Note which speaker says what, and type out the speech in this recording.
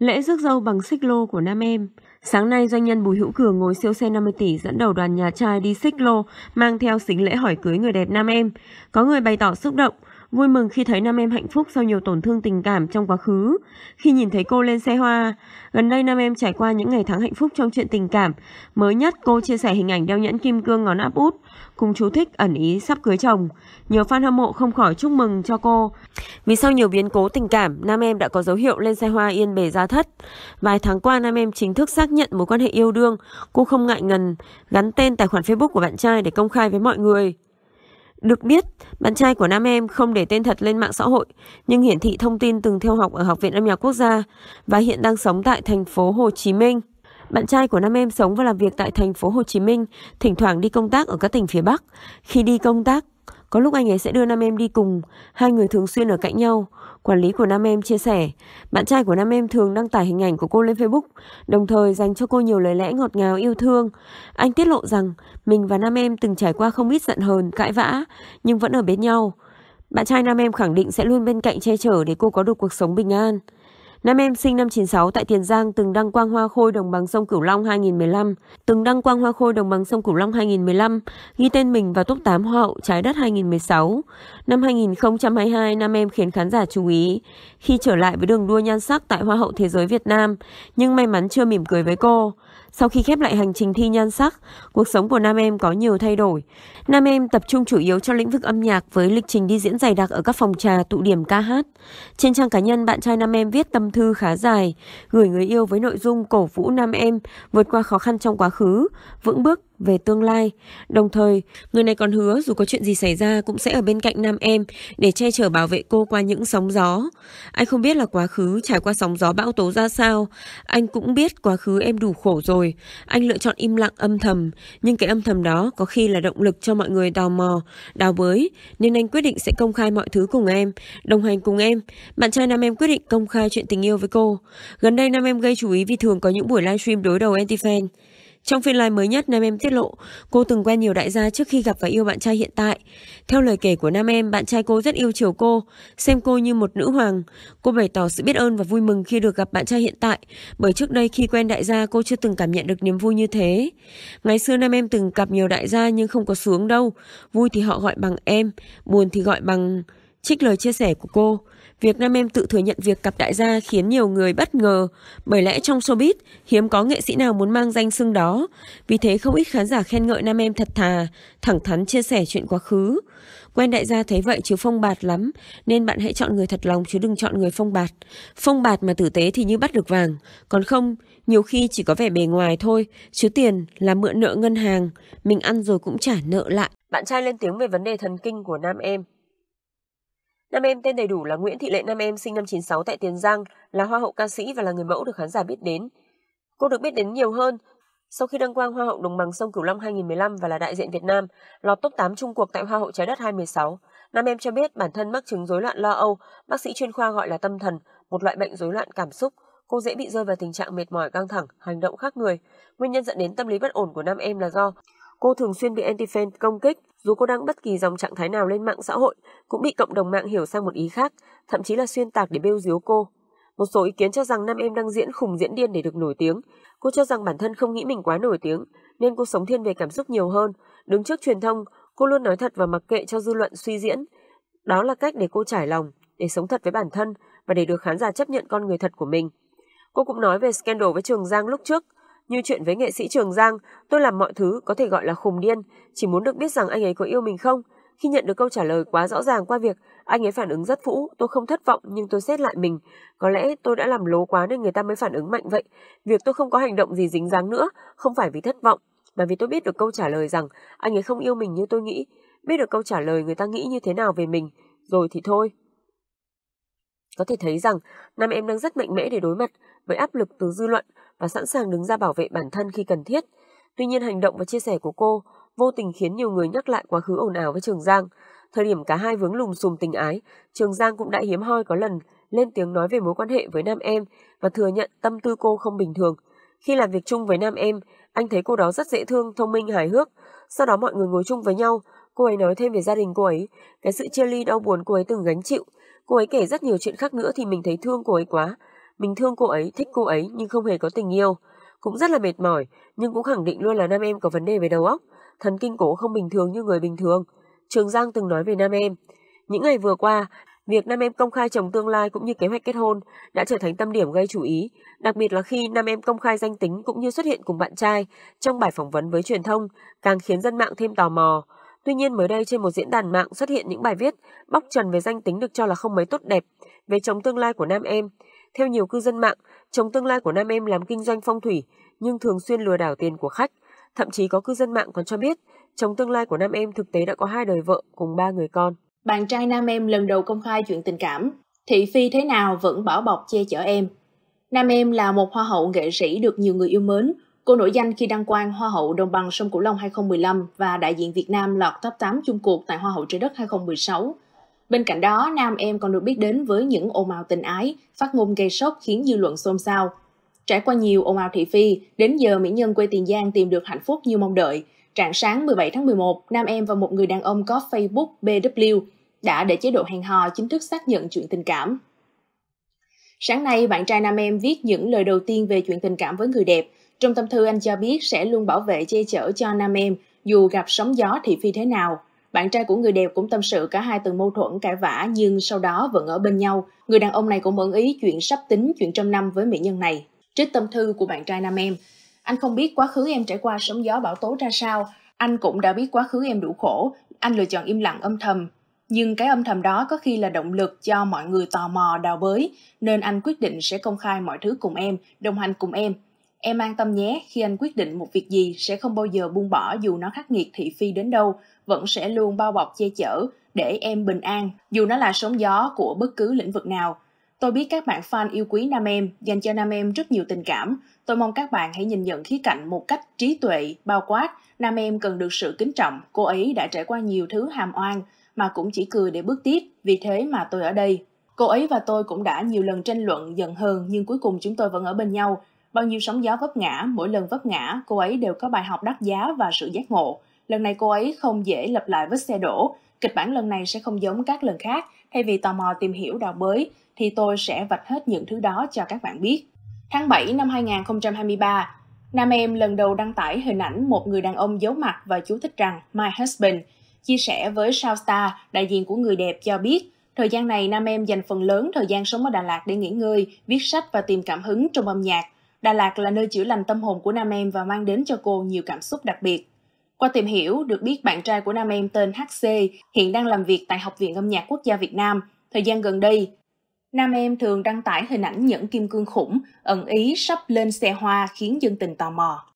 Speaker 1: Lễ rước dâu bằng xích lô của Nam Em Sáng nay, doanh nhân Bùi Hữu Cường ngồi siêu xe 50 tỷ dẫn đầu đoàn nhà trai đi xích lô, mang theo xính lễ hỏi cưới người đẹp Nam Em. Có người bày tỏ xúc động, vui mừng khi thấy nam em hạnh phúc sau nhiều tổn thương tình cảm trong quá khứ, khi nhìn thấy cô lên xe hoa. Gần đây nam em trải qua những ngày tháng hạnh phúc trong chuyện tình cảm. Mới nhất cô chia sẻ hình ảnh đeo nhẫn kim cương ngón áp út, cùng chú thích ẩn ý sắp cưới chồng. Nhiều fan hâm mộ không khỏi chúc mừng cho cô. Vì sau nhiều biến cố tình cảm, nam em đã có dấu hiệu lên xe hoa yên bề gia thất. Vài tháng qua nam em chính thức xác nhận mối quan hệ yêu đương, cô không ngại ngần gắn tên tài khoản Facebook của bạn trai để công khai với mọi người. Được biết, bạn trai của nam em không để tên thật lên mạng xã hội, nhưng hiển thị thông tin từng theo học ở Học viện Âm nhạc Quốc gia và hiện đang sống tại thành phố Hồ Chí Minh. Bạn trai của nam em sống và làm việc tại thành phố Hồ Chí Minh, thỉnh thoảng đi công tác ở các tỉnh phía Bắc. Khi đi công tác, có lúc anh ấy sẽ đưa nam em đi cùng, hai người thường xuyên ở cạnh nhau. Quản lý của nam em chia sẻ, bạn trai của nam em thường đăng tải hình ảnh của cô lên Facebook, đồng thời dành cho cô nhiều lời lẽ ngọt ngào yêu thương. Anh tiết lộ rằng mình và nam em từng trải qua không ít giận hờn, cãi vã, nhưng vẫn ở bên nhau. Bạn trai nam em khẳng định sẽ luôn bên cạnh che chở để cô có được cuộc sống bình an. Nam em sinh năm 96 tại Tiền Giang từng đăng quang hoa khôi đồng bằng sông Cửu Long 2015, từng đăng quang hoa khôi đồng bằng sông Cửu Long 2015, ghi tên mình vào top 8 Hoa hậu trái đất 2016. Năm 2022, Nam em khiến khán giả chú ý khi trở lại với đường đua nhan sắc tại Hoa hậu Thế giới Việt Nam, nhưng may mắn chưa mỉm cười với cô. Sau khi khép lại hành trình thi nhan sắc, cuộc sống của Nam Em có nhiều thay đổi. Nam Em tập trung chủ yếu cho lĩnh vực âm nhạc với lịch trình đi diễn dày đặc ở các phòng trà, tụ điểm ca hát. Trên trang cá nhân, bạn trai Nam Em viết tâm thư khá dài, gửi người yêu với nội dung cổ vũ Nam Em vượt qua khó khăn trong quá khứ, vững bước về tương lai. Đồng thời, người này còn hứa dù có chuyện gì xảy ra cũng sẽ ở bên cạnh nam em để che chở bảo vệ cô qua những sóng gió. Anh không biết là quá khứ trải qua sóng gió bão tố ra sao. Anh cũng biết quá khứ em đủ khổ rồi. Anh lựa chọn im lặng âm thầm, nhưng cái âm thầm đó có khi là động lực cho mọi người tò mò, đào bới, nên anh quyết định sẽ công khai mọi thứ cùng em, đồng hành cùng em. Bạn trai nam em quyết định công khai chuyện tình yêu với cô. Gần đây nam em gây chú ý vì thường có những buổi livestream đối đầu anti-fan. Trong phiên live mới nhất, Nam Em tiết lộ cô từng quen nhiều đại gia trước khi gặp và yêu bạn trai hiện tại. Theo lời kể của Nam Em, bạn trai cô rất yêu chiều cô, xem cô như một nữ hoàng. Cô bày tỏ sự biết ơn và vui mừng khi được gặp bạn trai hiện tại, bởi trước đây khi quen đại gia cô chưa từng cảm nhận được niềm vui như thế. Ngày xưa Nam Em từng gặp nhiều đại gia nhưng không có xuống đâu. Vui thì họ gọi bằng em, buồn thì gọi bằng... Trích lời chia sẻ của cô, Việc nam em tự thừa nhận việc cặp đại gia khiến nhiều người bất ngờ, bởi lẽ trong showbiz hiếm có nghệ sĩ nào muốn mang danh xưng đó. Vì thế không ít khán giả khen ngợi nam em thật thà, thẳng thắn chia sẻ chuyện quá khứ. Quen đại gia thấy vậy chứ phong bạt lắm, nên bạn hãy chọn người thật lòng chứ đừng chọn người phong bạt. Phong bạt mà tử tế thì như bắt được vàng, còn không, nhiều khi chỉ có vẻ bề ngoài thôi, chứ tiền là mượn nợ ngân hàng, mình ăn rồi cũng trả nợ lại. Bạn trai lên tiếng về vấn đề thần kinh của nam em. Nam em tên đầy đủ là Nguyễn Thị Lệ Nam em sinh năm 96 tại Tiền Giang, là hoa hậu ca sĩ và là người mẫu được khán giả biết đến. Cô được biết đến nhiều hơn sau khi đăng quang Hoa hậu Đồng bằng sông Cửu Long 2015 và là đại diện Việt Nam, lọt top 8 Trung cuộc tại Hoa hậu Trái đất 2016. Nam em cho biết bản thân mắc chứng rối loạn lo âu, bác sĩ chuyên khoa gọi là tâm thần, một loại bệnh rối loạn cảm xúc. Cô dễ bị rơi vào tình trạng mệt mỏi, căng thẳng, hành động khác người. Nguyên nhân dẫn đến tâm lý bất ổn của nam em là do cô thường xuyên bị anti-fan công kích, dù cô đăng bất kỳ dòng trạng thái nào lên mạng xã hội cũng bị cộng đồng mạng hiểu sang một ý khác, thậm chí là xuyên tạc để bêu diếu cô. Một số ý kiến cho rằng nam em đang diễn khùng diễn điên để được nổi tiếng. Cô cho rằng bản thân không nghĩ mình quá nổi tiếng, nên cô sống thiên về cảm xúc nhiều hơn. Đứng trước truyền thông, cô luôn nói thật và mặc kệ cho dư luận suy diễn. Đó là cách để cô trải lòng, để sống thật với bản thân và để được khán giả chấp nhận con người thật của mình. Cô cũng nói về scandal với Trường Giang lúc trước – như chuyện với nghệ sĩ Trường Giang, tôi làm mọi thứ có thể gọi là khùng điên, chỉ muốn được biết rằng anh ấy có yêu mình không. Khi nhận được câu trả lời quá rõ ràng qua việc anh ấy phản ứng rất phũ, tôi không thất vọng nhưng tôi xét lại mình. Có lẽ tôi đã làm lố quá nên người ta mới phản ứng mạnh vậy. Việc tôi không có hành động gì dính dáng nữa không phải vì thất vọng, mà vì tôi biết được câu trả lời rằng anh ấy không yêu mình như tôi nghĩ. Biết được câu trả lời người ta nghĩ như thế nào về mình, rồi thì thôi có thể thấy rằng nam em đang rất mạnh mẽ để đối mặt với áp lực từ dư luận và sẵn sàng đứng ra bảo vệ bản thân khi cần thiết. Tuy nhiên hành động và chia sẻ của cô vô tình khiến nhiều người nhắc lại quá khứ ồn ào với Trường Giang. Thời điểm cả hai vướng lùm xùm tình ái, Trường Giang cũng đã hiếm hoi có lần lên tiếng nói về mối quan hệ với nam em và thừa nhận tâm tư cô không bình thường. Khi làm việc chung với nam em, anh thấy cô đó rất dễ thương, thông minh, hài hước. Sau đó mọi người ngồi chung với nhau, cô ấy nói thêm về gia đình cô ấy, cái sự chia ly đau buồn cô ấy từng gánh chịu – Cô ấy kể rất nhiều chuyện khác nữa thì mình thấy thương cô ấy quá. Mình thương cô ấy, thích cô ấy nhưng không hề có tình yêu. Cũng rất là mệt mỏi, nhưng cũng khẳng định luôn là nam em có vấn đề về đầu óc. Thần kinh cổ không bình thường như người bình thường. Trường Giang từng nói về nam em. Những ngày vừa qua, việc nam em công khai chồng tương lai cũng như kế hoạch kết hôn đã trở thành tâm điểm gây chú ý, đặc biệt là khi nam em công khai danh tính cũng như xuất hiện cùng bạn trai trong bài phỏng vấn với truyền thông, càng khiến dân mạng thêm tò mò. Tuy nhiên mới đây trên một diễn đàn mạng xuất hiện những bài viết bóc trần về danh tính được cho là không mấy tốt đẹp, về chồng tương lai của nam em. Theo nhiều cư dân mạng, chồng tương lai của nam em làm kinh doanh phong thủy nhưng thường xuyên lừa đảo tiền của khách. Thậm chí có cư dân mạng
Speaker 2: còn cho biết chồng tương lai của nam em thực tế đã có hai đời vợ cùng ba người con. Bạn trai nam em lần đầu công khai chuyện tình cảm, thị phi thế nào vẫn bảo bọc che chở em. Nam em là một hoa hậu nghệ sĩ được nhiều người yêu mến, Cô nổi danh khi đăng quang Hoa hậu Đồng bằng sông Cửu Long 2015 và đại diện Việt Nam lọt top 8 chung cuộc tại Hoa hậu trái đất 2016. Bên cạnh đó, nam em còn được biết đến với những ồn ào tình ái, phát ngôn gây sốc khiến dư luận xôn xao. Trải qua nhiều ồn ào thị phi, đến giờ mỹ nhân quê Tiền Giang tìm được hạnh phúc như mong đợi. Trạng sáng 17 tháng 11, nam em và một người đàn ông có Facebook BW đã để chế độ hẹn hò chính thức xác nhận chuyện tình cảm. Sáng nay, bạn trai nam em viết những lời đầu tiên về chuyện tình cảm với người đẹp – trong tâm thư anh cho biết sẽ luôn bảo vệ che chở cho nam em, dù gặp sóng gió thì phi thế nào. Bạn trai của người đẹp cũng tâm sự cả hai từng mâu thuẫn cãi vã nhưng sau đó vẫn ở bên nhau. Người đàn ông này cũng ẩn ý chuyện sắp tính chuyện trong năm với mỹ nhân này. Trích tâm thư của bạn trai nam em. Anh không biết quá khứ em trải qua sóng gió bão tố ra sao. Anh cũng đã biết quá khứ em đủ khổ. Anh lựa chọn im lặng âm thầm. Nhưng cái âm thầm đó có khi là động lực cho mọi người tò mò đào bới, nên anh quyết định sẽ công khai mọi thứ cùng em, đồng hành cùng em, Em an tâm nhé, khi anh quyết định một việc gì sẽ không bao giờ buông bỏ dù nó khắc nghiệt thị phi đến đâu, vẫn sẽ luôn bao bọc che chở để em bình an, dù nó là sóng gió của bất cứ lĩnh vực nào. Tôi biết các bạn fan yêu quý Nam Em, dành cho Nam Em rất nhiều tình cảm. Tôi mong các bạn hãy nhìn nhận khía cạnh một cách trí tuệ, bao quát. Nam Em cần được sự kính trọng, cô ấy đã trải qua nhiều thứ hàm oan, mà cũng chỉ cười để bước tiếp, vì thế mà tôi ở đây. Cô ấy và tôi cũng đã nhiều lần tranh luận, giận hờn nhưng cuối cùng chúng tôi vẫn ở bên nhau, Bao nhiêu sóng gió vấp ngã, mỗi lần vấp ngã, cô ấy đều có bài học đắt giá và sự giác ngộ. Lần này cô ấy không dễ lặp lại vết xe đổ. Kịch bản lần này sẽ không giống các lần khác. Thay vì tò mò tìm hiểu đào bới, thì tôi sẽ vạch hết những thứ đó cho các bạn biết. Tháng 7 năm 2023, nam em lần đầu đăng tải hình ảnh một người đàn ông giấu mặt và chú thích rằng My Husband. Chia sẻ với Sao Star, đại diện của người đẹp cho biết, Thời gian này, nam em dành phần lớn thời gian sống ở Đà Lạt để nghỉ ngơi, viết sách và tìm cảm hứng trong âm nhạc. Đà Lạt là nơi chữa lành tâm hồn của nam em và mang đến cho cô nhiều cảm xúc đặc biệt. Qua tìm hiểu, được biết bạn trai của nam em tên HC hiện đang làm việc tại Học viện Âm nhạc Quốc gia Việt Nam. Thời gian gần đây, nam em thường đăng tải hình ảnh nhẫn kim cương khủng, ẩn ý sắp lên xe hoa khiến dân tình tò mò.